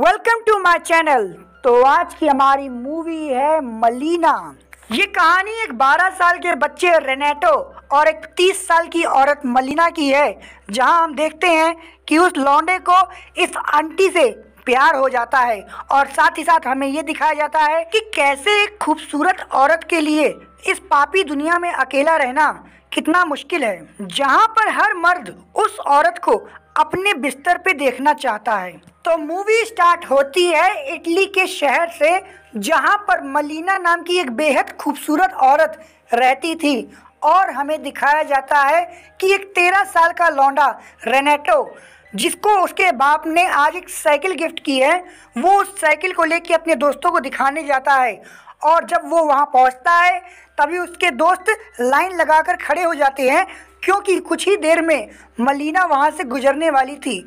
welcome to my channel तो आज की हमारी मूवी है मलीना ये कहानी एक 12 साल के बच्चे रेनेटो और एक 30 साल की औरत मलीना की है जहां हम देखते हैं कि उस लौंडे को इस आंटी से प्यार हो जाता है और साथ ही साथ हमें ये दिखाया जाता है कि कैसे एक खूबसूरत औरत के लिए इस पापी दुनिया में अकेला रहना कितना मुश्किल है जहाँ पर हर मर्द उस औरत को अपने बिस्तर पे देखना चाहता है तो मूवी स्टार्ट होती है इटली के शहर से जहाँ पर मलीना नाम की एक बेहद खूबसूरत औरत रहती थी और हमें दिखाया जाता है कि एक तेरह साल का लौंडा रेनेटो जिसको उसके बाप ने आज एक साइकिल गिफ्ट की है वो उस साइकिल को लेके अपने दोस्तों को दिखाने जाता है और जब वो वहाँ पहुँचता है तभी उसके दोस्त लाइन लगाकर खड़े हो जाते हैं क्योंकि कुछ ही देर में मलीना वहाँ से गुजरने वाली थी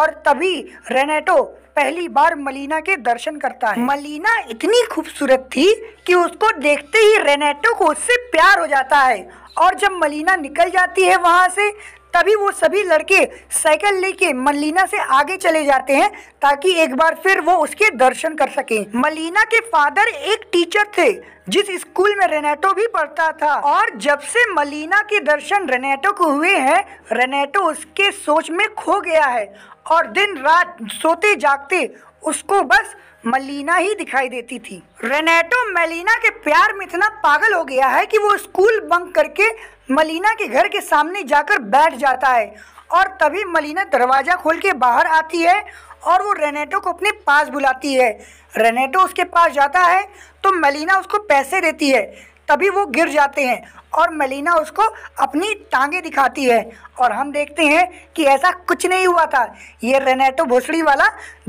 और तभी रेनेटो पहली बार मलीना के दर्शन करता है मलीना इतनी खूबसूरत थी कि उसको देखते ही रेनेटो को उससे प्यार हो जाता है और जब मलीना निकल जाती है वहां से तभी वो सभी लड़के साइकिल लेके मलिना से आगे चले जाते हैं ताकि एक बार फिर वो उसके दर्शन कर सके मलिना के फादर एक टीचर थे जिस स्कूल में रेनेटो भी पढ़ता था और जब से मलिना के दर्शन रेनेटो को हुए हैं रेनेटो उसके सोच में खो गया है और दिन रात सोते जागते उसको बस मलीना ही दिखाई देती थी रेनेटो मलीना के प्यार में इतना पागल हो गया है कि वो स्कूल बंक करके मलिना के घर के सामने जाकर बैठ जाता है और तभी मलीना दरवाज़ा खोल के बाहर आती है और वो रेनेटो को अपने पास बुलाती है रेनेटो उसके पास जाता है तो मलीना उसको पैसे देती है तभी वो गिर जाते हैं और मलीना उसको अपनी टांगे दिखाती है और हम देखते हैं कि ऐसा कुछ नहीं हुआ था ये रेनेटो भोसड़ी वाला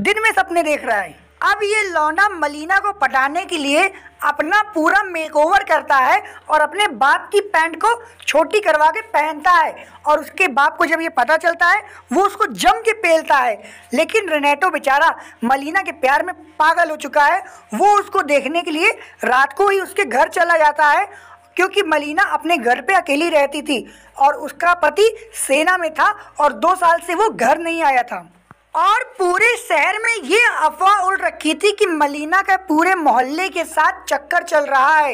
दिन में सपने देख रहा है अब ये लौंडा मलीना को पटाने के लिए अपना पूरा मेकओवर करता है और अपने बाप की पैंट को छोटी करवा के पहनता है और उसके बाप को जब ये पता चलता है वो उसको जम के पेलता है लेकिन रेनेटो बेचारा मलीना के प्यार में पागल हो चुका है वो उसको देखने के लिए रात को ही उसके घर चला जाता है क्योंकि मलीना अपने घर पे अकेली रहती थी और उसका पति सेना में था और दो साल से वो घर नहीं आया था और पूरे शहर में ये अफवाह उड़ रखी थी कि मलीना का पूरे मोहल्ले के साथ चक्कर चल रहा है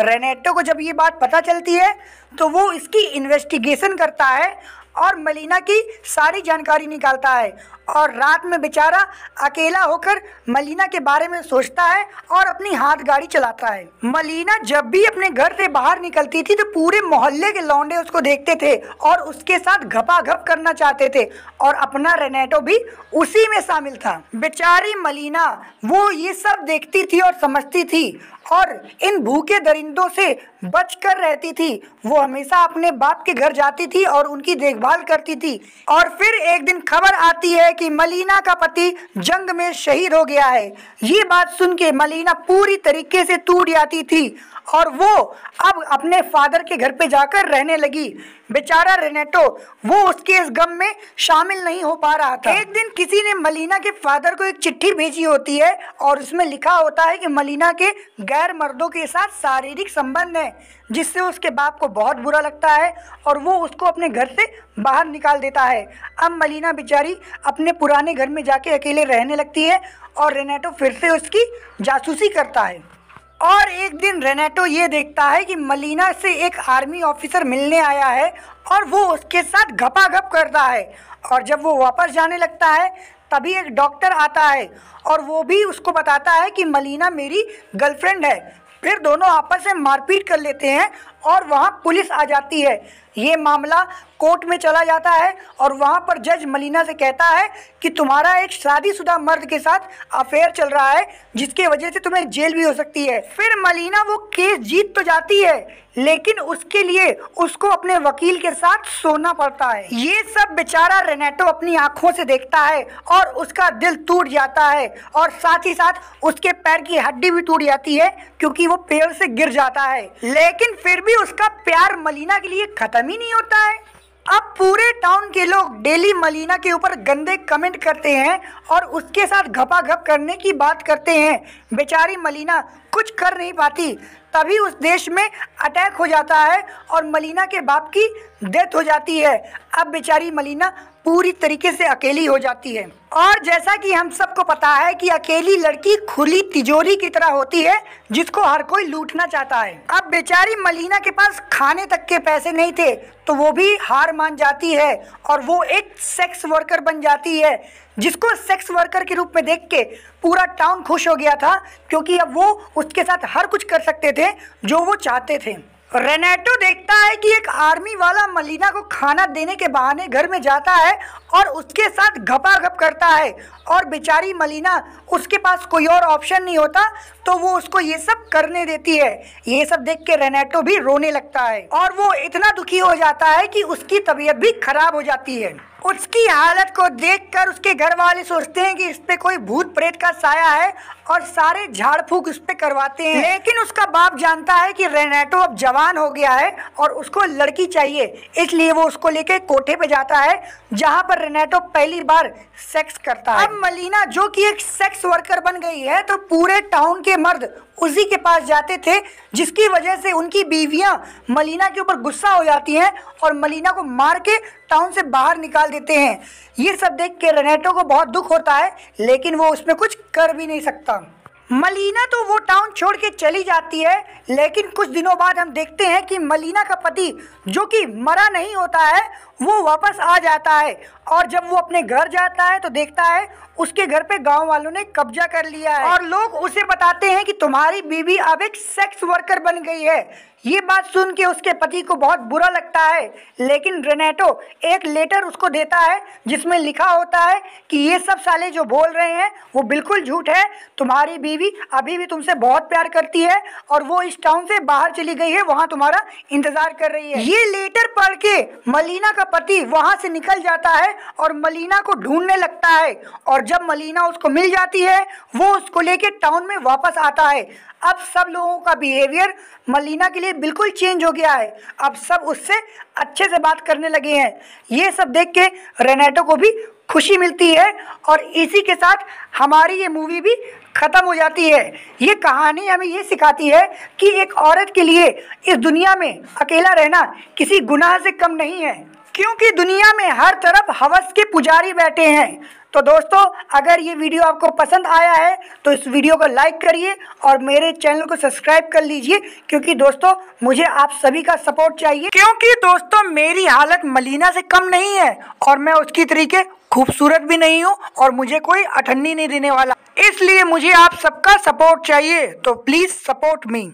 रेनेटो को जब ये बात पता चलती है तो वो इसकी इन्वेस्टिगेशन करता है और मलिना की सारी जानकारी निकालता है और रात में बेचारा अकेला होकर मलिना के बारे में सोचता है और अपनी हाथ गाड़ी चलाता है मलिना जब भी अपने घर से बाहर निकलती थी तो पूरे मोहल्ले के लौंडे उसको देखते थे और उसके साथ घपा घप करना चाहते थे और अपना रेनेटो भी उसी में शामिल था बेचारी मलीना वो ये सब देखती थी और समझती थी और इन भूखे दरिंदों से बच कर रहती थी वो हमेशा अपने बाप के घर जाती थी और उनकी देखभाल करती थी और फिर एक दिन खबर आती है कि मलीना का पति जंग में शहीद हो गया है ये बात सुन के मलीना पूरी तरीके से टूट जाती थी और वो अब अपने फादर के घर पे जाकर रहने लगी बेचारा रेनेटो वो उसके इस गम में शामिल नहीं हो पा रहा था एक दिन किसी ने मलीना के फादर को एक चिट्ठी भेजी होती है और उसमें लिखा होता है कि मलीना के गैर मर्दों के साथ शारीरिक संबंध है जिससे उसके बाप को बहुत बुरा लगता है और वो उसको अपने घर से बाहर निकाल देता है अब मलीना बेचारी अपने पुराने घर में जाके अकेले रहने लगती है और रेनेटो फिर से उसकी जासूसी करता है और एक दिन रेनेटो ये देखता है कि मलीना से एक आर्मी ऑफिसर मिलने आया है और वो उसके साथ घपा गप करता है और जब वो वापस जाने लगता है तभी एक डॉक्टर आता है और वो भी उसको बताता है कि मलीना मेरी गर्लफ्रेंड है फिर दोनों आपस में मारपीट कर लेते हैं और वहाँ पुलिस आ जाती है ये मामला कोर्ट में चला जाता है और वहाँ पर जज मलिना से कहता है कि तुम्हारा एक शादीशुदा मर्द के साथ अफेयर चल रहा है जिसके वजह से तुम्हें जेल भी हो सकती है फिर मलिना वो केस जीत तो जाती है लेकिन उसके लिए उसको अपने वकील के साथ सोना पड़ता है ये सब बेचारा रेनेटो अपनी आंखों से देखता है और उसका दिल टूट जाता है और साथ ही साथ उसके पैर की हड्डी भी टूट जाती है क्योंकि वो पेड़ से गिर जाता है लेकिन फिर भी कभी उसका प्यार मलिना के लिए खत्म ही नहीं होता है अब पूरे टाउन के लोग डेली मलिना के ऊपर गंदे कमेंट करते हैं और उसके साथ घपाघप करने की बात करते हैं बेचारी मलिना कुछ कर नहीं पाती तभी उस देश में अटैक हो जाता है और मलीना के बाप की डेथ हो जाती है अब बेचारी मलीना पूरी तरीके से अकेली हो जाती है और जैसा कि हम सबको पता है कि अकेली लड़की खुली तिजोरी की तरह होती है जिसको हर कोई लूटना चाहता है अब बेचारी मलिना के पास खाने तक के पैसे नहीं थे तो वो भी हार मान जाती है और वो एक सेक्स वर्कर बन जाती है जिसको सेक्स वर्कर के रूप में देख के पूरा टाउन खुश हो गया था क्योंकि अब वो उसके साथ हर कुछ कर सकते थे जो वो चाहते थे रेनेटो देखता है कि एक आर्मी वाला मलीना को खाना देने के बहाने घर में जाता है और उसके साथ घप करता है और बेचारी मलीना उसके पास कोई और ऑप्शन नहीं होता तो वो उसको ये सब करने देती है ये सब देख के रेनेटो भी रोने लगता है और वो इतना दुखी हो जाता है कि उसकी तबीयत भी खराब हो जाती है उसकी हालत को देखकर उसके घर वाले सोचते हैं कि इस पे कोई भूत प्रेत का साया है और सारे झाड़ फूक इस पे करवाते हैं लेकिन उसका बाप जानता है कि रेनेटो अब जवान हो गया है और उसको लड़की चाहिए इसलिए वो उसको लेके कोठे पे जाता है जहाँ पर रेनेटो पहली बार सेक्स करता है अब मलिना जो कि एक सेक्स वर्कर बन गई है तो पूरे टाउन के मर्द उसी के पास जाते थे जिसकी वजह से उनकी बीवियां मलीना के ऊपर गुस्सा हो जाती हैं और मलीना को मार के टाउन से बाहर निकाल देते हैं ये सब देख के रनेटो को बहुत दुख होता है लेकिन वो उसमें कुछ कर भी नहीं सकता मलीना तो वो टाउन छोड़ के चली जाती है लेकिन कुछ दिनों बाद हम देखते हैं कि मलीना का पति जो कि मरा नहीं होता है वो वापस आ जाता है और जब वो अपने घर जाता है तो देखता है उसके घर पे गांव वालों ने कब्जा कर लिया है और लोग उसे बताते हैं कि तुम्हारी बीवी अब एक सेक्स वर्कर बन गई है ये बात सुन के उसके पति को बहुत बुरा लगता है लेकिन रेनेटो एक लेटर उसको देता है जिसमें लिखा होता है कि ये सब साले जो बोल रहे हैं वो बिल्कुल झूठ है तुम्हारी बीवी अभी भी तुमसे बहुत प्यार करती है और वो इस टाउन से बाहर चली गई है वहाँ तुम्हारा इंतज़ार कर रही है ये लेटर पढ़ के मलिना का पति वहाँ से निकल जाता है और मलिना को ढूंढने लगता है और जब मलिना उसको मिल जाती है वो उसको लेके टाउन में वापस आता है अब सब लोगों का बिहेवियर मलिना के लिए बिल्कुल चेंज हो गया है अब सब उससे अच्छे से बात करने लगे हैं ये सब देख के रेनेटो को भी खुशी मिलती है और इसी के साथ हमारी ये मूवी भी ख़त्म हो जाती है ये कहानी हमें ये सिखाती है कि एक औरत के लिए इस दुनिया में अकेला रहना किसी गुनाह से कम नहीं है क्योंकि दुनिया में हर तरफ हवस के पुजारी बैठे हैं तो दोस्तों अगर ये वीडियो आपको पसंद आया है तो इस वीडियो को लाइक करिए और मेरे चैनल को सब्सक्राइब कर लीजिए क्योंकि दोस्तों मुझे आप सभी का सपोर्ट चाहिए क्योंकि दोस्तों मेरी हालत मलीना से कम नहीं है और मैं उसकी तरीके खूबसूरत भी नहीं हूँ और मुझे कोई अठन्नी नहीं देने वाला इसलिए मुझे आप सबका सपोर्ट चाहिए तो प्लीज़ सपोर्ट मी